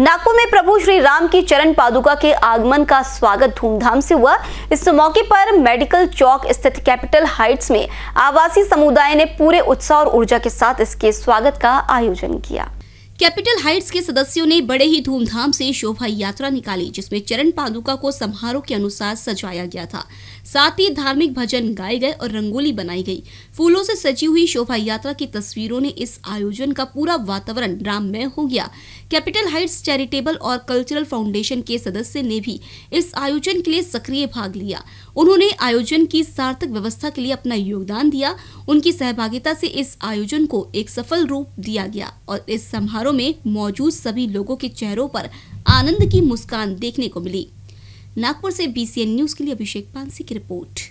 नागपुर में प्रभु श्री राम की चरण पादुका के आगमन का स्वागत धूमधाम से हुआ इस मौके पर मेडिकल चौक स्थित कैपिटल हाइट्स में आवासीय समुदाय ने पूरे उत्साह और ऊर्जा के साथ इसके स्वागत का आयोजन किया कैपिटल हाइट्स के सदस्यों ने बड़े ही धूमधाम से शोभा यात्रा निकाली जिसमें चरण पादुका को समारोह के अनुसार सजाया गया था साथ ही धार्मिक भजन गाए गए और रंगोली बनाई गई फूलों से सजी हुई शोभा यात्रा की तस्वीरों ने इस आयोजन का पूरा वातावरण राममय हो गया कैपिटल हाइट्स चैरिटेबल और कल्चरल फाउंडेशन के सदस्य ने भी इस आयोजन के लिए सक्रिय भाग लिया उन्होंने आयोजन की सार्थक व्यवस्था के लिए अपना योगदान दिया उनकी सहभागिता से इस आयोजन को एक सफल रूप दिया गया और इस समारोह समारोह में मौजूद सभी लोगों के चेहरों पर आनंद की मुस्कान देखने को मिली नागपुर से बीसीएन न्यूज के लिए अभिषेक पांसी की रिपोर्ट